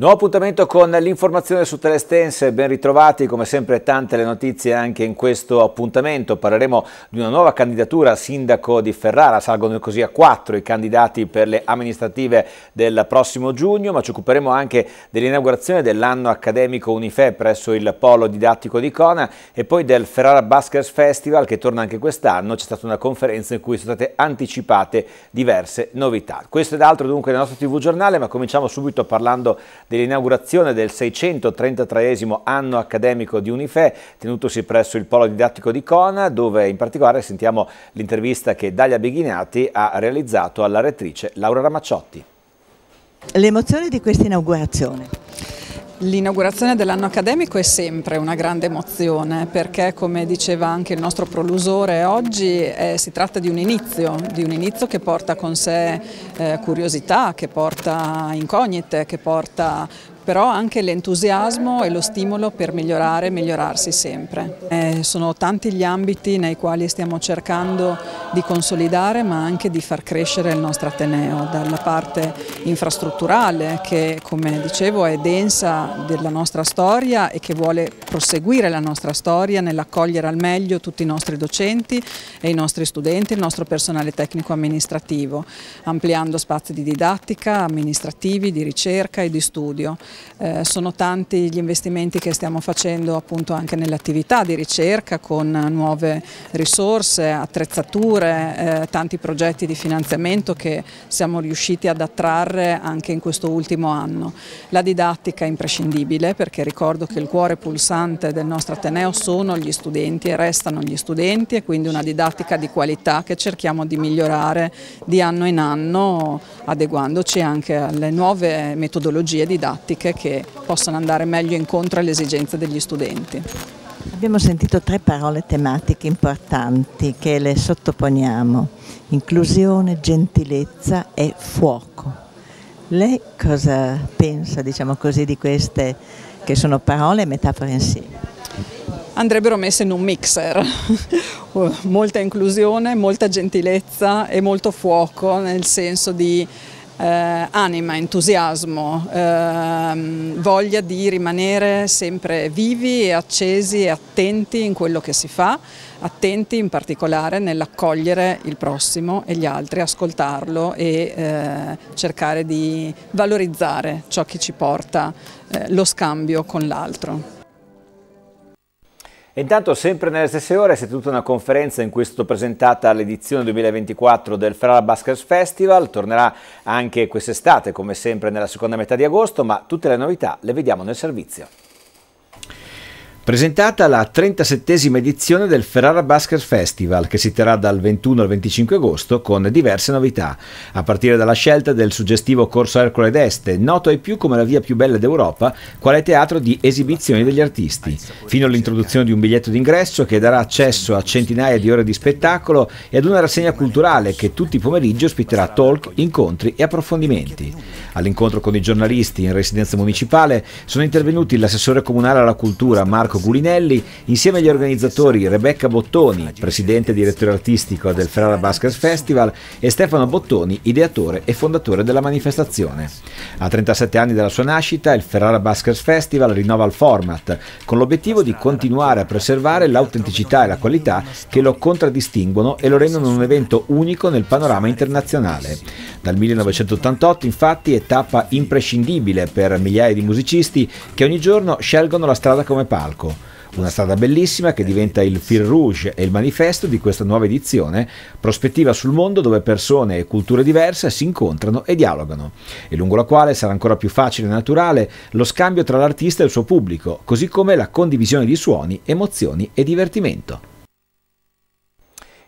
Nuovo appuntamento con l'informazione su Telestense, ben ritrovati, come sempre tante le notizie anche in questo appuntamento, parleremo di una nuova candidatura a sindaco di Ferrara, salgono così a quattro i candidati per le amministrative del prossimo giugno, ma ci occuperemo anche dell'inaugurazione dell'anno accademico Unife presso il Polo Didattico di Cona e poi del Ferrara Baskers Festival che torna anche quest'anno, c'è stata una conferenza in cui sono state anticipate diverse novità. Questo ed altro dunque nel nostro tv giornale, ma cominciamo subito parlando dell'inaugurazione del 633 anno accademico di Unife, tenutosi presso il polo didattico di Cona, dove in particolare sentiamo l'intervista che Dalia Bighinati ha realizzato alla rettrice Laura Ramacciotti. L'emozione di questa inaugurazione L'inaugurazione dell'anno accademico è sempre una grande emozione perché come diceva anche il nostro prolusore oggi eh, si tratta di un inizio, di un inizio che porta con sé eh, curiosità, che porta incognite, che porta però anche l'entusiasmo e lo stimolo per migliorare e migliorarsi sempre. Eh, sono tanti gli ambiti nei quali stiamo cercando di consolidare ma anche di far crescere il nostro Ateneo dalla parte infrastrutturale che come dicevo è densa della nostra storia e che vuole proseguire la nostra storia nell'accogliere al meglio tutti i nostri docenti e i nostri studenti, il nostro personale tecnico amministrativo, ampliando spazi di didattica, amministrativi, di ricerca e di studio. Eh, sono tanti gli investimenti che stiamo facendo appunto anche nell'attività di ricerca con nuove risorse, attrezzature, oppure eh, tanti progetti di finanziamento che siamo riusciti ad attrarre anche in questo ultimo anno. La didattica è imprescindibile perché ricordo che il cuore pulsante del nostro Ateneo sono gli studenti e restano gli studenti e quindi una didattica di qualità che cerchiamo di migliorare di anno in anno adeguandoci anche alle nuove metodologie didattiche che possano andare meglio incontro alle esigenze degli studenti. Abbiamo sentito tre parole tematiche importanti che le sottoponiamo, inclusione, gentilezza e fuoco. Lei cosa pensa, diciamo così, di queste che sono parole e metafore insieme? andrebbero messe in un mixer, molta inclusione, molta gentilezza e molto fuoco, nel senso di eh, anima, entusiasmo, ehm, voglia di rimanere sempre vivi e accesi e attenti in quello che si fa, attenti in particolare nell'accogliere il prossimo e gli altri, ascoltarlo e eh, cercare di valorizzare ciò che ci porta eh, lo scambio con l'altro. Intanto sempre nelle stesse ore si è tenuta una conferenza in cui è stata presentata l'edizione 2024 del Ferrara Baskers Festival, tornerà anche quest'estate come sempre nella seconda metà di agosto, ma tutte le novità le vediamo nel servizio presentata la 37esima edizione del Ferrara Basket Festival che si terrà dal 21 al 25 agosto con diverse novità, a partire dalla scelta del suggestivo corso Ercole d'Este, noto ai più come la via più bella d'Europa, quale teatro di esibizioni degli artisti, fino all'introduzione di un biglietto d'ingresso che darà accesso a centinaia di ore di spettacolo e ad una rassegna culturale che tutti i pomeriggi ospiterà talk, incontri e approfondimenti. All'incontro con i giornalisti in residenza municipale sono intervenuti l'assessore comunale alla cultura Marco Marco Gulinelli, insieme agli organizzatori Rebecca Bottoni, presidente e direttore artistico del Ferrara Baskers Festival, e Stefano Bottoni, ideatore e fondatore della manifestazione. A 37 anni dalla sua nascita, il Ferrara Baskers Festival rinnova il format, con l'obiettivo di continuare a preservare l'autenticità e la qualità che lo contraddistinguono e lo rendono un evento unico nel panorama internazionale. Dal 1988, infatti, è tappa imprescindibile per migliaia di musicisti che ogni giorno scelgono la strada come palco una strada bellissima che diventa il fil rouge e il manifesto di questa nuova edizione, prospettiva sul mondo dove persone e culture diverse si incontrano e dialogano, e lungo la quale sarà ancora più facile e naturale lo scambio tra l'artista e il suo pubblico, così come la condivisione di suoni, emozioni e divertimento.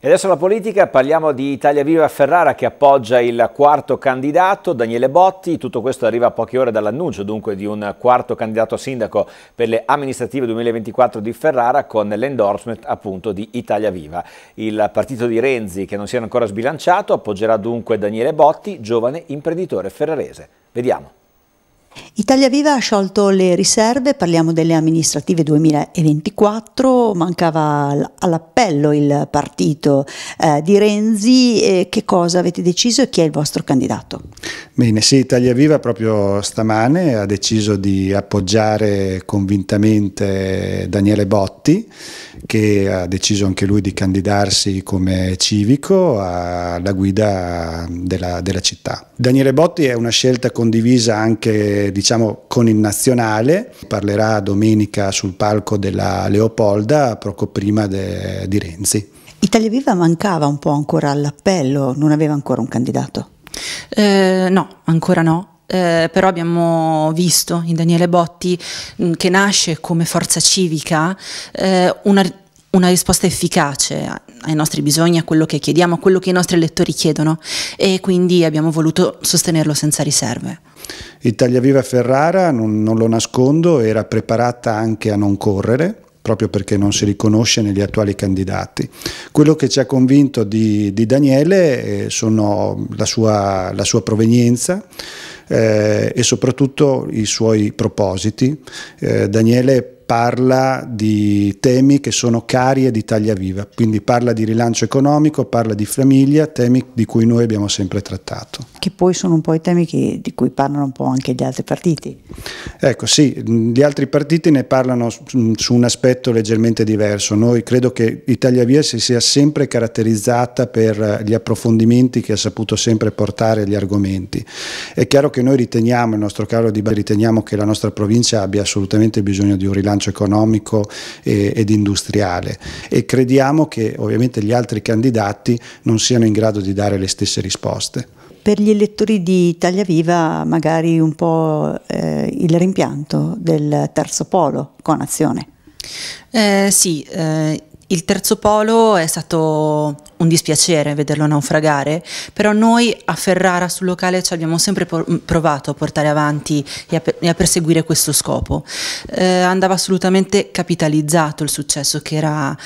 E adesso la politica, parliamo di Italia Viva Ferrara che appoggia il quarto candidato, Daniele Botti. Tutto questo arriva a poche ore dall'annuncio dunque di un quarto candidato a sindaco per le amministrative 2024 di Ferrara con l'endorsement appunto di Italia Viva. Il partito di Renzi, che non si era ancora sbilanciato, appoggerà dunque Daniele Botti, giovane imprenditore ferrarese. Vediamo. Italia Viva ha sciolto le riserve, parliamo delle amministrative 2024, mancava all'appello il partito eh, di Renzi, eh, che cosa avete deciso e chi è il vostro candidato? Bene, sì, Italia Viva proprio stamane ha deciso di appoggiare convintamente Daniele Botti, che ha deciso anche lui di candidarsi come civico alla guida della, della città. Daniele Botti è una scelta condivisa anche diciamo, diciamo con il nazionale, parlerà domenica sul palco della Leopolda poco prima di Renzi. Italia Viva mancava un po' ancora all'appello, non aveva ancora un candidato? Eh, no, ancora no. Eh, però abbiamo visto in Daniele Botti mh, mm, che nasce come forza civica eh, una, una risposta efficace ai nostri bisogni, a quello che chiediamo, a quello che i nostri elettori chiedono e quindi abbiamo voluto sostenerlo senza riserve. Italia Viva Ferrara, non, non lo nascondo, era preparata anche a non correre proprio perché non si riconosce negli attuali candidati. Quello che ci ha convinto di, di Daniele eh, sono la sua, la sua provenienza eh, e soprattutto i suoi propositi. Eh, Daniele parla di temi che sono cari ad Italia Viva, quindi parla di rilancio economico, parla di famiglia, temi di cui noi abbiamo sempre trattato. Che poi sono un po' i temi che, di cui parlano un po' anche gli altri partiti. Ecco sì, gli altri partiti ne parlano mm, su un aspetto leggermente diverso. Noi credo che Italia Viva si sia sempre caratterizzata per eh, gli approfondimenti che ha saputo sempre portare agli argomenti. È chiaro che noi riteniamo, il nostro caro Di Bari, riteniamo che la nostra provincia abbia assolutamente bisogno di un rilancio bilancio economico e, ed industriale e crediamo che ovviamente gli altri candidati non siano in grado di dare le stesse risposte. Per gli elettori di Italia Viva magari un po' eh, il rimpianto del terzo polo con azione. Eh, sì, eh, il terzo polo è stato un dispiacere vederlo naufragare, però noi a Ferrara sul locale ci abbiamo sempre provato a portare avanti e a, e a perseguire questo scopo. Eh, andava assolutamente capitalizzato il successo che era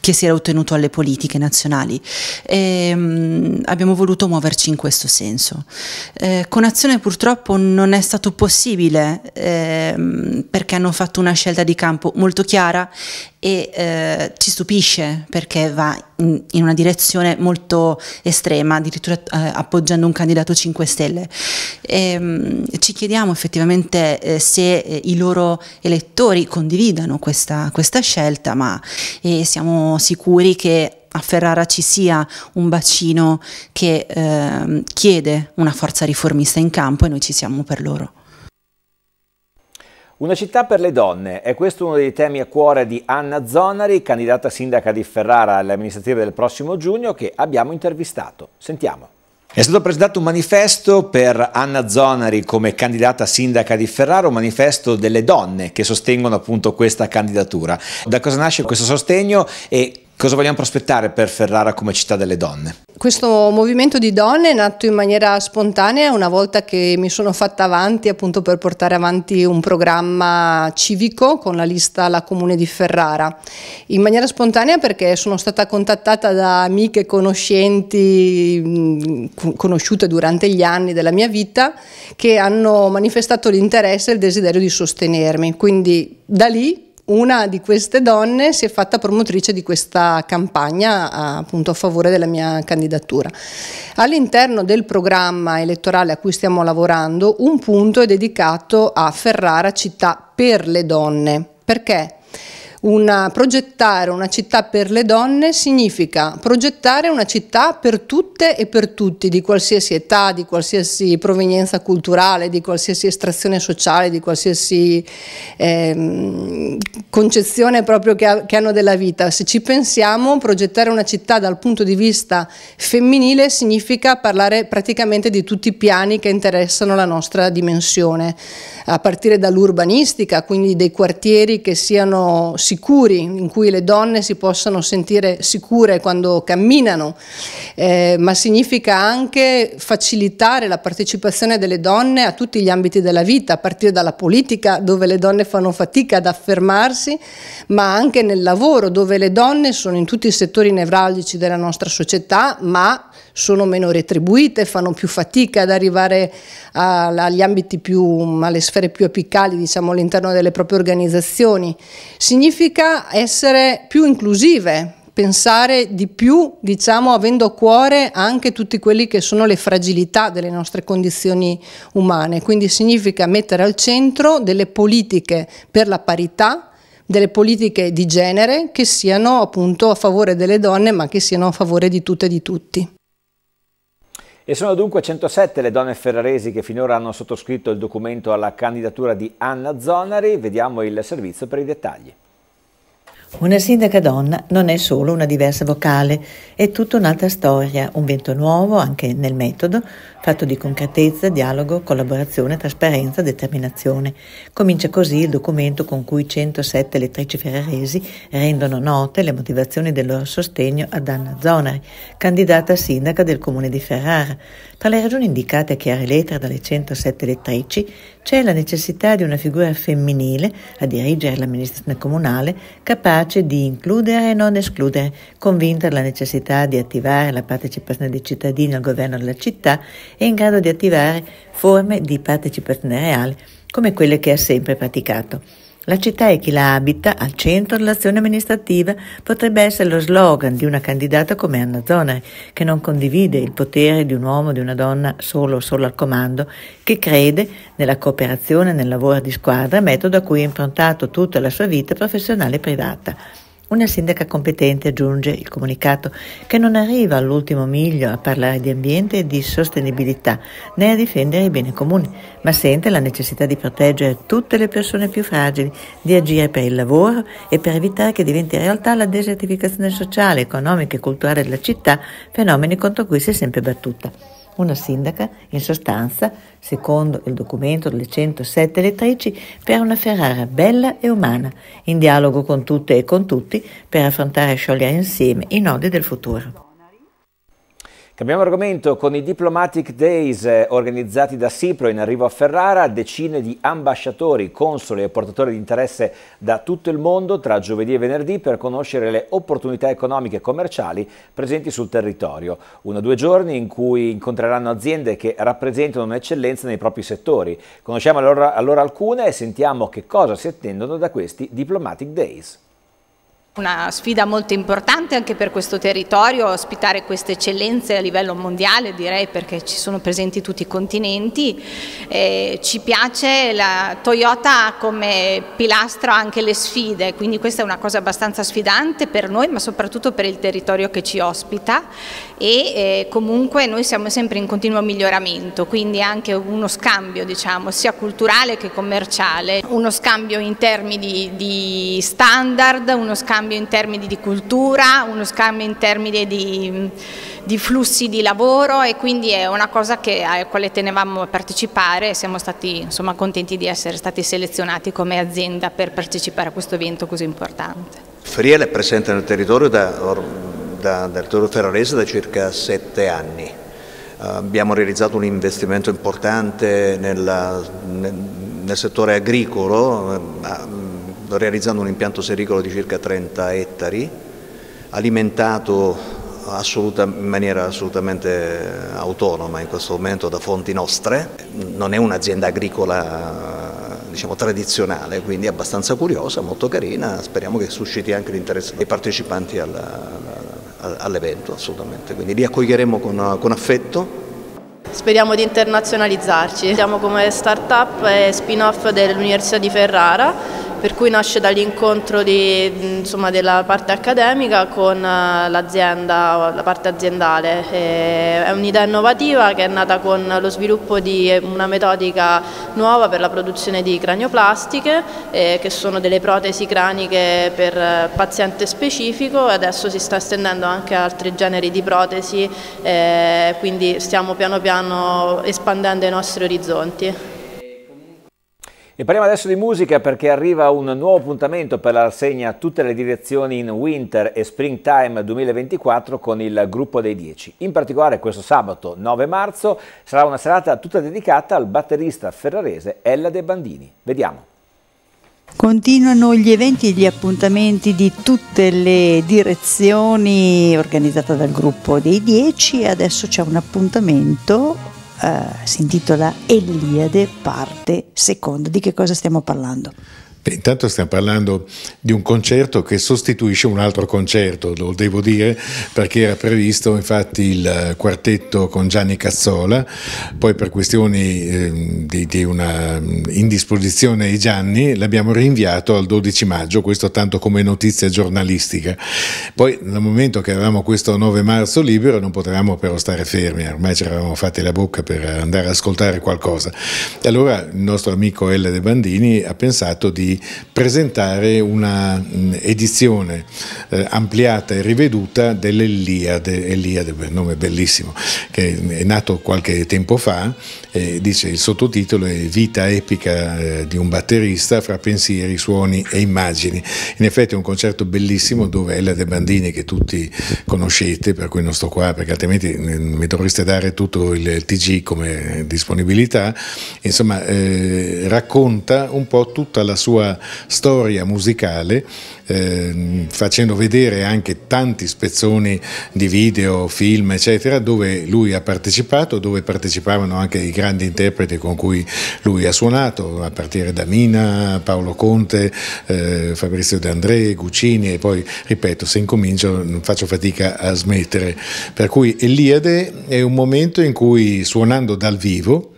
che si era ottenuto alle politiche nazionali. E, ehm, mh, abbiamo voluto muoverci in questo senso. Eh, con Azione purtroppo non è stato possibile eh, perché hanno fatto una scelta di campo molto chiara e eh, ci stupisce perché va in, in, una direzione molto estrema, addirittura eh, appoggiando un candidato 5 Stelle. E, ehm, mh, ci chiediamo effettivamente eh, se eh, i loro elettori condividano questa, questa scelta, ma eh, siamo sicuri che a Ferrara ci sia un bacino che ehm, chiede una forza riformista in campo e noi ci siamo per loro. Una città per le donne, è questo uno dei temi a cuore di Anna Zonari, candidata sindaca di Ferrara alle amministrative del prossimo giugno, che abbiamo intervistato. Sentiamo. È stato presentato un manifesto per Anna Zonari come candidata sindaca di Ferrara, un manifesto delle donne che sostengono appunto questa candidatura. Da cosa nasce questo sostegno e Cosa vogliamo prospettare per Ferrara come città delle donne? Questo movimento di donne è nato in maniera spontanea una volta che mi sono fatta avanti appunto per portare avanti un programma civico con la lista La Comune di Ferrara. In maniera spontanea perché sono stata contattata da amiche conoscenti, mm, conosciute durante gli anni della mia vita, che hanno manifestato l'interesse e il desiderio di sostenermi. Quindi da lì una di queste donne si è fatta promotrice di questa campagna appunto a favore della mia candidatura. All'interno del programma elettorale a cui stiamo lavorando un punto è dedicato a Ferrara città per le donne. Perché? Una, progettare una città per le donne significa progettare una città per tutte e per tutti, di qualsiasi età, di qualsiasi provenienza culturale, di qualsiasi estrazione sociale, di qualsiasi eh, concezione proprio che, ha, che hanno della vita. Se ci pensiamo, progettare una città dal punto di vista femminile significa parlare praticamente di tutti i piani che interessano la nostra dimensione, a partire dall'urbanistica, quindi dei quartieri che siano sicuri sicuri, in cui le donne si possano sentire sicure quando camminano, eh, ma significa anche facilitare la partecipazione delle donne a tutti gli ambiti della vita, a partire dalla politica dove le donne fanno fatica ad affermarsi, ma anche nel lavoro dove le donne sono in tutti i settori nevralgici della nostra società, ma sono meno retribuite, fanno più fatica ad arrivare a, agli ambiti più, alle sfere più apicali diciamo, all'interno delle proprie organizzazioni. Significa essere più inclusive, pensare di più, diciamo, avendo a cuore anche tutte quelle che sono le fragilità delle nostre condizioni umane. Quindi significa mettere al centro delle politiche per la parità, delle politiche di genere che siano appunto a favore delle donne, ma che siano a favore di tutte e di tutti. E sono dunque 107 le donne ferraresi che finora hanno sottoscritto il documento alla candidatura di Anna Zonari. Vediamo il servizio per i dettagli. Una sindaca donna non è solo una diversa vocale, è tutta un'altra storia, un vento nuovo anche nel metodo, fatto di concretezza, dialogo, collaborazione, trasparenza, determinazione. Comincia così il documento con cui 107 elettrici ferraresi rendono note le motivazioni del loro sostegno ad Anna Zonari, candidata a sindaca del comune di Ferrara. Tra le ragioni indicate a chiare lettere dalle 107 elettrici c'è la necessità di una figura femminile a dirigere l'amministrazione comunale capace di includere e non escludere, convinta della necessità di attivare la partecipazione dei cittadini al governo della città è in grado di attivare forme di partecipazione reale come quelle che ha sempre praticato. La città e chi la abita al centro dell'azione amministrativa potrebbe essere lo slogan di una candidata come Anna Zonari, che non condivide il potere di un uomo o di una donna solo o solo al comando, che crede nella cooperazione nel lavoro di squadra, metodo a cui è improntato tutta la sua vita professionale e privata. Una sindaca competente, aggiunge il comunicato, che non arriva all'ultimo miglio a parlare di ambiente e di sostenibilità, né a difendere i beni comuni, ma sente la necessità di proteggere tutte le persone più fragili, di agire per il lavoro e per evitare che diventi realtà la desertificazione sociale, economica e culturale della città, fenomeni contro cui si è sempre battuta. Una sindaca, in sostanza, secondo il documento delle 107 elettrici, per una Ferrara bella e umana, in dialogo con tutte e con tutti, per affrontare e sciogliere insieme i nodi del futuro. Cambiamo argomento con i Diplomatic Days eh, organizzati da Cipro in arrivo a Ferrara, decine di ambasciatori, consoli e portatori di interesse da tutto il mondo tra giovedì e venerdì per conoscere le opportunità economiche e commerciali presenti sul territorio. Uno o due giorni in cui incontreranno aziende che rappresentano un'eccellenza nei propri settori. Conosciamo allora, allora alcune e sentiamo che cosa si attendono da questi Diplomatic Days. Una sfida molto importante anche per questo territorio, ospitare queste eccellenze a livello mondiale direi perché ci sono presenti tutti i continenti. Eh, ci piace la Toyota come pilastro anche le sfide, quindi questa è una cosa abbastanza sfidante per noi ma soprattutto per il territorio che ci ospita e eh, comunque noi siamo sempre in continuo miglioramento, quindi anche uno scambio diciamo, sia culturale che commerciale, uno scambio in termini di, di standard, uno scambio scambio in termini di cultura, uno scambio in termini di, di flussi di lavoro e quindi è una cosa che, a eh, quale tenevamo a partecipare e siamo stati insomma, contenti di essere stati selezionati come azienda per partecipare a questo evento così importante. Friel è presente nel territorio, da, da, nel territorio ferrarese da circa sette anni. Eh, abbiamo realizzato un investimento importante nella, nel, nel settore agricolo, eh, realizzando un impianto sericolo di circa 30 ettari, alimentato in maniera assolutamente eh, autonoma in questo momento da fonti nostre, non è un'azienda agricola eh, diciamo, tradizionale, quindi è abbastanza curiosa, molto carina, speriamo che susciti anche l'interesse dei partecipanti all'evento assolutamente, quindi li accoglieremo con, con affetto. Speriamo di internazionalizzarci, siamo come start-up e spin-off dell'Università di Ferrara per cui nasce dall'incontro della parte accademica con eh, l'azienda, la parte aziendale. E è un'idea innovativa che è nata con lo sviluppo di una metodica nuova per la produzione di cranioplastiche, eh, che sono delle protesi craniche per eh, paziente specifico e adesso si sta estendendo anche a altri generi di protesi, eh, quindi stiamo piano piano espandendo i nostri orizzonti. E parliamo adesso di musica perché arriva un nuovo appuntamento per la rassegna Tutte le direzioni in Winter e Springtime 2024 con il gruppo dei 10. In particolare questo sabato 9 marzo sarà una serata tutta dedicata al batterista ferrarese Ella De Bandini. Vediamo. Continuano gli eventi e gli appuntamenti di tutte le direzioni organizzata dal gruppo dei 10 e adesso c'è un appuntamento eh, si intitola Eliade parte seconda. Di che cosa stiamo parlando? Beh, intanto stiamo parlando di un concerto che sostituisce un altro concerto, lo devo dire, perché era previsto infatti il quartetto con Gianni Cazzola, poi per questioni eh, di, di, una indisposizione di Gianni l'abbiamo rinviato al 12 maggio, questo tanto come notizia giornalistica. Poi dal momento che avevamo questo 9 marzo libero non potevamo però stare fermi, ormai ci eravamo fatti la bocca per andare ad ascoltare qualcosa. E allora il nostro amico L. De Bandini ha pensato di presentare una mm, edizione eh, ampliata e riveduta dell'Eliade, Eliade, un nome bellissimo, che è nato qualche tempo fa, dice il sottotitolo è Vita epica eh, di un batterista fra pensieri, suoni e immagini. In effetti è un concerto bellissimo dove Ella De Bandini, che tutti conoscete, per cui non sto qua perché altrimenti mm, mi dovreste dare tutto il TG come disponibilità, insomma eh, racconta un po' tutta la sua sua storia musicale, eh, facendo vedere anche tanti spezzoni di video, film, eccetera, dove lui ha partecipato, dove partecipavano anche i grandi interpreti con cui lui ha suonato, a partire da Mina, Paolo Conte, eh, Fabrizio De André, Guccini e poi, ripeto, se incomincio non faccio fatica a smettere. Per cui Eliade è un momento in cui suonando dal vivo,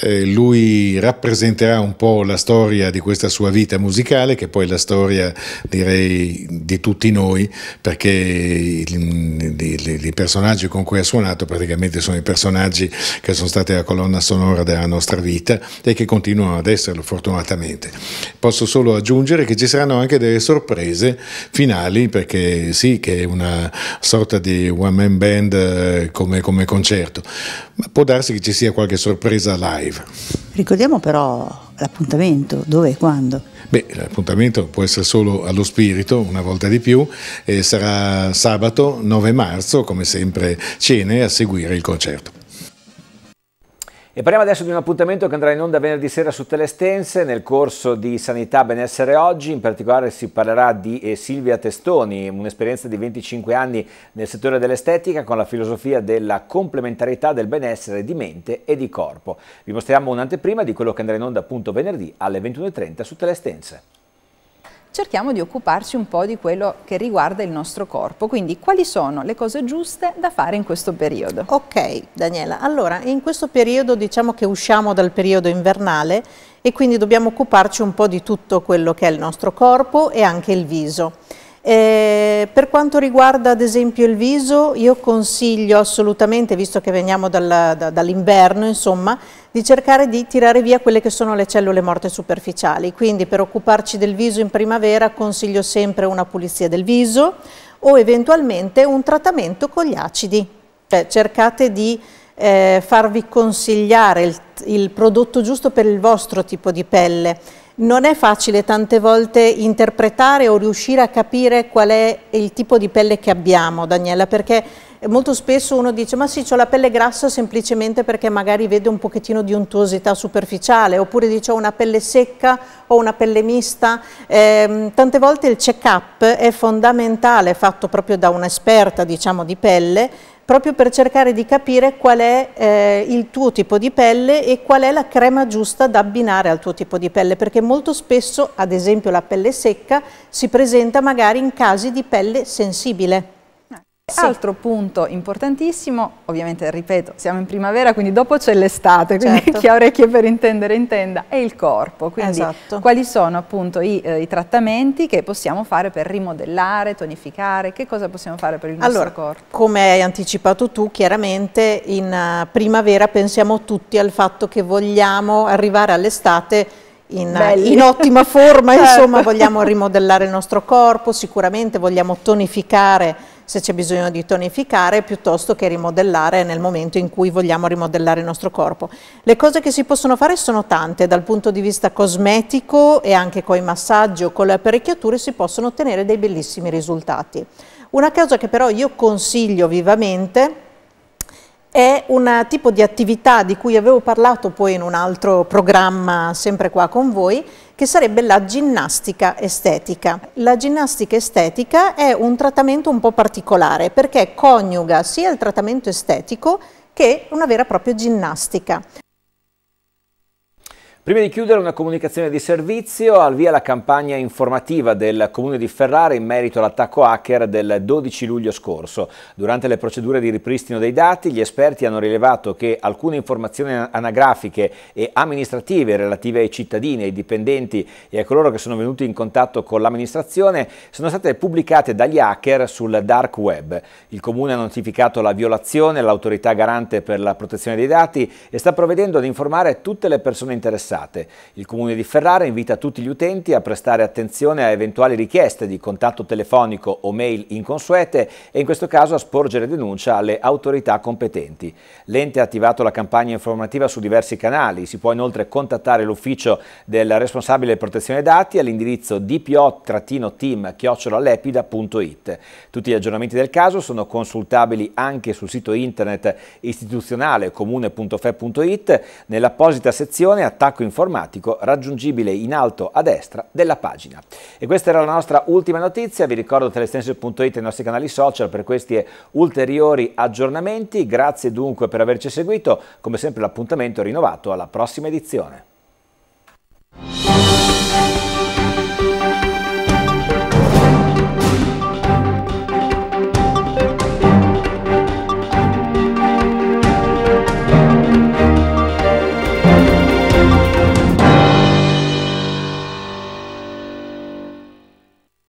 eh, lui rappresenterà un po' la storia di questa sua vita musicale, che poi è la storia direi di tutti noi, perché i personaggi con cui ha suonato praticamente sono i personaggi che sono stati la colonna sonora della nostra vita e che continuano ad esserlo fortunatamente. Posso solo aggiungere che ci saranno anche delle sorprese finali, perché sì che è una sorta di one man band eh, come, come concerto, ma può darsi che ci sia qualche sorpresa live live. Ricordiamo però l'appuntamento, dove e quando? Beh, l'appuntamento può essere solo allo spirito, una volta di più, sarà sabato 9 marzo, come sempre cene a seguire il concerto. E parliamo adesso di un appuntamento che andrà in onda venerdì sera su Telestense nel corso di Sanità Benessere Oggi, in particolare si parlerà di eh, Silvia Testoni, un'esperienza di 25 anni nel settore dell'estetica con la filosofia della complementarità del benessere di mente e di corpo. Vi mostriamo un'anteprima di quello che andrà in onda appunto venerdì alle 21.30 su Telestense cerchiamo di occuparci un po' di quello che riguarda il nostro corpo. Quindi quali sono le cose giuste da fare in questo periodo? Ok Daniela, allora in questo periodo diciamo che usciamo dal periodo invernale e quindi dobbiamo occuparci un po' di tutto quello che è il nostro corpo e anche il viso. Eh, per quanto riguarda ad esempio il viso, io consiglio assolutamente, visto che veniamo dalla, da, dall'inverno, insomma, di cercare di tirare via quelle che sono le cellule morte superficiali. Quindi per occuparci del viso in primavera consiglio sempre una pulizia del viso o eventualmente un trattamento con gli acidi. Cioè, cercate di eh, farvi consigliare il, il prodotto giusto per il vostro tipo di pelle non è facile tante volte interpretare o riuscire a capire qual è il tipo di pelle che abbiamo, Daniela, perché molto spesso uno dice ma sì, ho la pelle grassa semplicemente perché magari vede un pochettino di untuosità superficiale, oppure dice ho una pelle secca, o una pelle mista. Eh, tante volte il check-up è fondamentale, fatto proprio da un'esperta diciamo, di pelle, proprio per cercare di capire qual è eh, il tuo tipo di pelle e qual è la crema giusta da abbinare al tuo tipo di pelle, perché molto spesso, ad esempio la pelle secca, si presenta magari in casi di pelle sensibile. Sì. Altro punto importantissimo, ovviamente ripeto, siamo in primavera, quindi dopo c'è l'estate, quindi certo. chi ha orecchie per intendere intenda, è il corpo. Quindi esatto. quali sono appunto i, eh, i, trattamenti che possiamo fare per rimodellare, tonificare, che cosa possiamo fare per il nostro allora, corpo? Come hai anticipato tu, chiaramente in uh, primavera pensiamo tutti al fatto che vogliamo arrivare all'estate in, eh, in, ottima forma, certo. insomma vogliamo rimodellare il nostro corpo, sicuramente vogliamo tonificare se c'è bisogno di tonificare piuttosto che rimodellare nel momento in cui vogliamo rimodellare il nostro corpo. Le cose che si possono fare sono tante, dal punto di vista cosmetico e anche con i massaggi o con le apparecchiature si possono ottenere dei bellissimi risultati. Una cosa che però io consiglio vivamente è un tipo di attività di cui avevo parlato poi in un altro programma sempre qua con voi, che sarebbe la ginnastica estetica. La ginnastica estetica è un trattamento un po' particolare perché coniuga sia il trattamento estetico che una vera e propria ginnastica. Prima di chiudere una comunicazione di servizio, al via la campagna informativa del Comune di Ferrara in merito all'attacco hacker del 12 luglio scorso. Durante le procedure di ripristino dei dati, gli esperti hanno rilevato che alcune informazioni anagrafiche e amministrative relative ai cittadini, ai dipendenti e a coloro che sono venuti in contatto con l'amministrazione sono state pubblicate dagli hacker sul dark web. Il Comune ha notificato la violazione all'autorità garante per la protezione dei dati e sta provvedendo ad informare tutte le persone interessate interessate. Il Comune di Ferrara invita tutti gli utenti a prestare attenzione a eventuali richieste di contatto telefonico o mail inconsuete e in questo caso a sporgere denuncia alle autorità competenti. L'ente ha attivato la campagna informativa su diversi canali, si può inoltre contattare l'ufficio del responsabile protezione dati all'indirizzo dpo-team-lepida.it. Tutti gli aggiornamenti del caso sono consultabili anche sul sito internet istituzionale comune.fe.it nell'apposita sezione attacco informativo informatico raggiungibile in alto a destra della pagina. E questa era la nostra ultima notizia, vi ricordo telestensio.it e i nostri canali social per questi ulteriori aggiornamenti, grazie dunque per averci seguito, come sempre l'appuntamento è rinnovato alla prossima edizione.